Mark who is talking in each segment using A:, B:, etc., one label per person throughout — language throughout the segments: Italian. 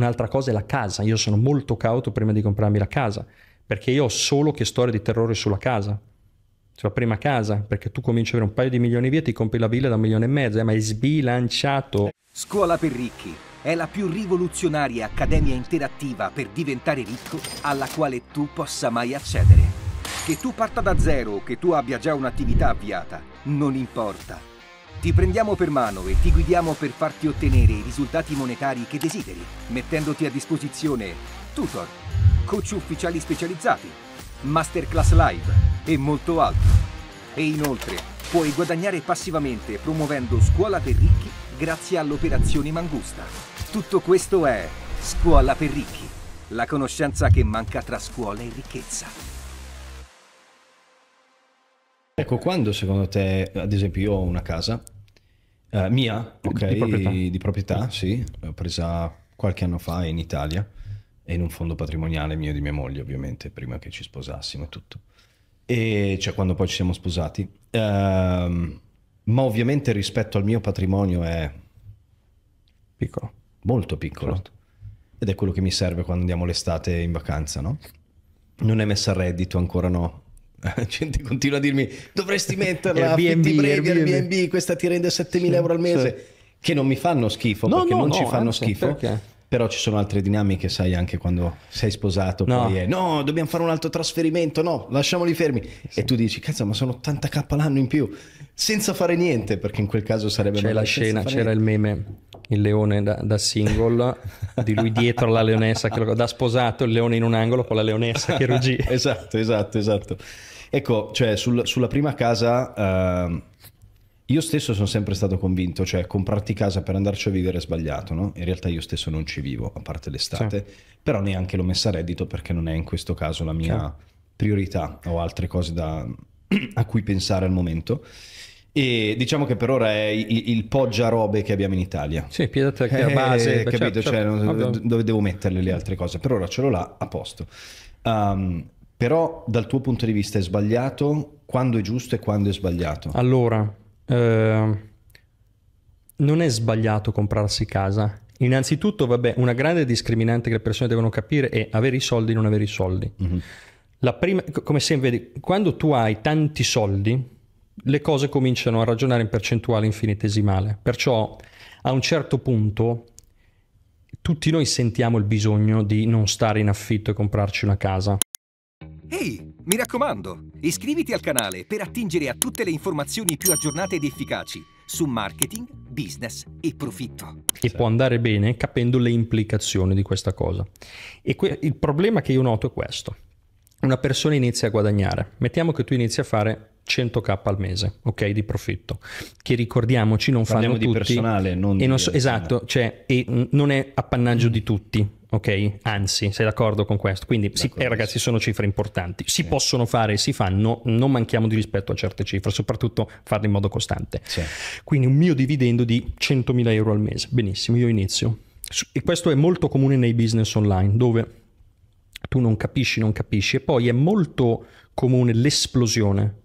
A: Un'altra cosa è la casa. Io sono molto cauto prima di comprarmi la casa, perché io ho solo che storie di terrore sulla casa. Cioè, prima casa, perché tu cominci a avere un paio di milioni via, ti compri la villa
B: da un milione e mezzo, eh, ma è sbilanciato. Scuola per ricchi è la più rivoluzionaria accademia interattiva per diventare ricco alla quale tu possa mai accedere. Che tu parta da zero o che tu abbia già un'attività avviata, non importa. Ti prendiamo per mano e ti guidiamo per farti ottenere i risultati monetari che desideri, mettendoti a disposizione tutor, coach ufficiali specializzati, masterclass live e molto altro. E inoltre puoi guadagnare passivamente promuovendo Scuola per Ricchi grazie all'operazione Mangusta. Tutto questo è Scuola per Ricchi, la conoscenza che manca tra scuola e ricchezza.
C: Ecco, quando secondo te, ad esempio, io ho una casa eh, mia, ok, di proprietà. di proprietà, sì, l'ho presa qualche anno fa in Italia e in un fondo patrimoniale mio e di mia moglie, ovviamente, prima che ci sposassimo e tutto. E cioè quando poi ci siamo sposati. Ehm, ma ovviamente rispetto al mio patrimonio è piccolo. Molto piccolo. Certo. Ed è quello che mi serve quando andiamo l'estate in vacanza, no? Non è messa a reddito ancora no, la gente continua a dirmi dovresti metterla Airbnb, affitti brevi, Airbnb. Airbnb questa ti rende 7.000 sì, euro al mese. Sì. Che non mi fanno schifo, no, perché no, non no, ci fanno anzi, schifo. Perché? però ci sono altre dinamiche, sai, anche quando sei sposato, no. poi è no, dobbiamo fare un altro trasferimento, no, lasciamoli fermi. Sì. E tu dici, cazzo, ma sono 80k l'anno in più, senza fare niente, perché in quel caso sarebbe... C'è la scena, c'era niente. il
A: meme, il leone da, da single, di lui dietro alla leonessa, che lo, da sposato, il leone in un angolo con la leonessa che ruggì.
C: esatto, esatto, esatto. Ecco, cioè sul, sulla prima casa... Uh, io stesso sono sempre stato convinto, cioè comprarti casa per andarci a vivere è sbagliato, no? In realtà io stesso non ci vivo, a parte l'estate, sì. però neanche l'ho messa a reddito perché non è in questo caso la mia sì. priorità, ho altre cose da, a cui pensare al momento. E diciamo che per ora è il, il poggia robe che abbiamo in Italia. Sì, piedata che è a eh, base. capito, certo, cioè, certo. dove devo metterle le altre cose. Per ora ce l'ho là, a posto. Um, però dal tuo punto di vista è sbagliato? Quando è giusto e quando è sbagliato?
A: Allora, Ehm, non è sbagliato comprarsi casa.
C: Innanzitutto, vabbè, una grande
A: discriminante che le persone devono capire è avere i soldi e non avere i soldi. Mm-hmm. La prima, come sempre, vedi, quando tu hai tanti soldi, le cose cominciano a ragionare in percentuale infinitesimale. Perciò a un certo punto tutti noi sentiamo il bisogno di non stare in affitto e comprarci una casa.
B: Ehi! Hey. Mi raccomando, iscriviti al canale per attingere a tutte le informazioni più aggiornate ed efficaci su marketing, business e profitto.
A: E può andare bene capendo le implicazioni di questa cosa. E il problema che io noto è questo una persona inizia a guadagnare, mettiamo che tu inizi a fare 100k al mese, ok, di profitto, che ricordiamoci non Parliamo fanno di tutti. personale, non di non so, Esatto, cioè, non è appannaggio mm. di tutti, ok? Anzi, sei d'accordo con questo? Quindi, sì, eh, ragazzi, sono cifre importanti. Si sì. possono fare, si fanno, non manchiamo di rispetto a certe cifre, soprattutto farle in modo costante. Sì. Quindi un mio dividendo di 100.000 euro al mese. Benissimo, io inizio. E questo è molto comune nei business online, dove tu non capisci, non capisci. E poi è molto comune l'esplosione.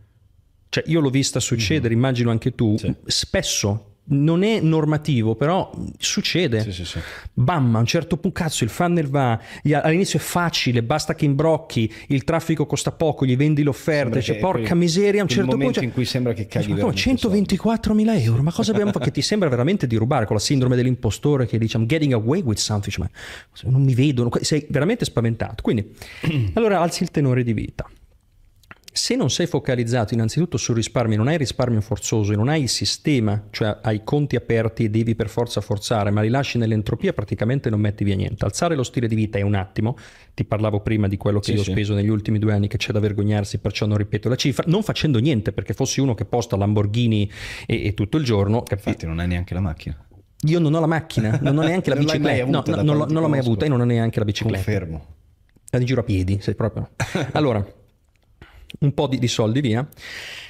A: Cioè, io l'ho vista succedere, mm-hmm. immagino anche tu, sì. spesso non è normativo, però succede. Sì, sì, sì. Bam, a un certo punto cazzo il funnel va, all'inizio è facile, basta che imbrocchi, il traffico costa poco, gli vendi l'offerta, cioè, porca miseria, a un certo punto... Cioè in cui sembra che cagli ma mila euro, ma cosa abbiamo fatto? che ti sembra veramente di rubare con la sindrome dell'impostore che dice I'm getting away with something, ma cioè, non mi vedono, sei veramente spaventato. Quindi, allora alzi il tenore di vita. Se non sei focalizzato innanzitutto sul risparmio, non hai risparmio forzoso e non hai il sistema, cioè hai conti aperti e devi per forza forzare, ma li lasci nell'entropia, praticamente non metti via niente. Alzare lo stile di vita è un attimo, ti parlavo prima di quello che sì, io ho speso negli ultimi due anni che c'è da vergognarsi, perciò non ripeto la cifra, non facendo niente perché fossi uno che posta Lamborghini e, e tutto il giorno. Capi? Infatti non hai neanche la macchina. Io non ho la macchina, non ho neanche la bicicletta. No, no, non, l'ho, non l'ho mai avuta e non ho neanche la bicicletta. Confermo. Vado di giro a piedi, sei proprio. Allora un po' di, di, soldi via,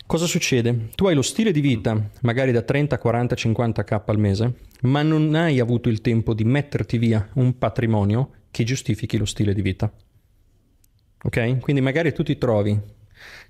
A: cosa succede? Tu hai lo stile di vita, magari da 30, 40, 50k al mese, ma non hai avuto il tempo di metterti via un patrimonio che giustifichi lo stile di vita. Ok? Quindi magari tu ti trovi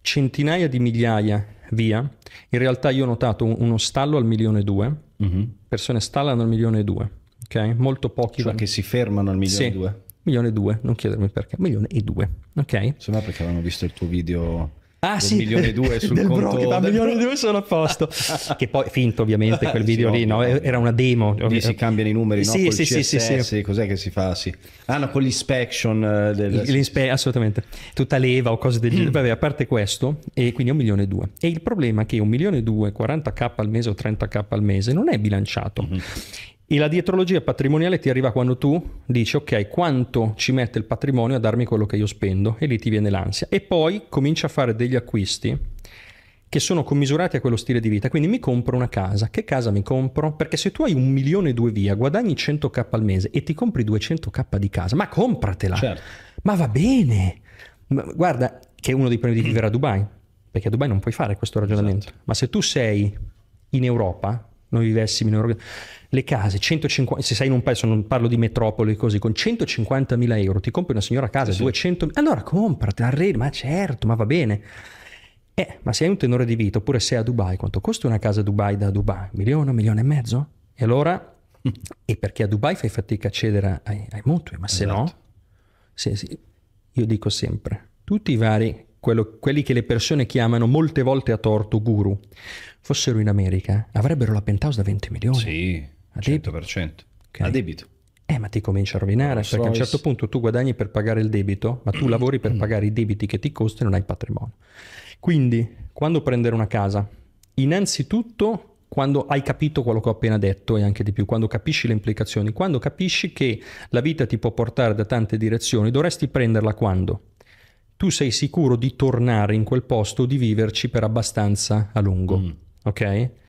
A: centinaia di migliaia via, in realtà io ho notato uno stallo al milione e due, mm-hmm. persone stallano al milione e due. Okay? Molto pochi. Cioè vanno... che
C: si fermano
A: al milione sì. due milione e due, non chiedermi perché, milione e due,
C: ok? Se no perché avevano visto il tuo
A: video ah, sì, milione e due sul del conto bro, ah, da milione e due sono a posto che poi finto ovviamente ah, quel video sì, lì no? era una demo Lì si cambiano i numeri no? sì, sì, CSS, sì, sì,
C: cos'è che si fa sì.
A: ah no con l'inspection eh, del... L'inspe... assolutamente tutta leva o cose del mm. genere vabbè a parte questo e quindi un milione e due e il problema è che un milione e due 40k al mese o 30k al mese non è bilanciato mm-hmm. E la dietrologia patrimoniale ti arriva quando tu dici ok, quanto ci mette il patrimonio a darmi quello che io spendo e lì ti viene l'ansia. E poi comincia a fare degli acquisti che sono commisurati a quello stile di vita. Quindi mi compro una casa. Che casa mi compro? Perché se tu hai un milione e due via, guadagni 100k al mese e ti compri 200k di casa, ma compratela. Certo. Ma va bene. Ma, guarda, che è uno dei premi di vivere a Dubai, perché a Dubai non puoi fare questo ragionamento. Esatto. Ma se tu sei in Europa, noi vivessimo in Europa. le case, 150, se sei in un paese, non parlo di metropoli così, con 150.000 euro ti compri una signora a casa, sì, 200.000, allora comprati, arredi, ma certo, ma va bene. Eh, ma se hai un tenore di vita, oppure sei a Dubai, quanto costa una casa a Dubai da Dubai? Milione, milione e mezzo? E allora? E perché a Dubai fai fatica a accedere ai, ai mutui, ma esatto. se no, se, esatto. se, io dico sempre, tutti i vari quello, quelli che le persone chiamano molte volte a torto guru, fossero in America, avrebbero la penthouse da 20 milioni. Sì, a 100%. Debito. Okay. A debito. Eh, ma ti comincia a rovinare, perché a un certo punto tu guadagni per pagare il debito, ma tu mm. lavori per mm. pagare i debiti che ti costano e non hai patrimonio. Quindi, quando prendere una casa? Innanzitutto quando hai capito quello che ho appena detto e anche di più, quando capisci le implicazioni, quando capisci che la vita ti può portare da tante direzioni, dovresti prenderla quando? tu sei sicuro di tornare in quel posto, di viverci per abbastanza a lungo. Mm. Ok?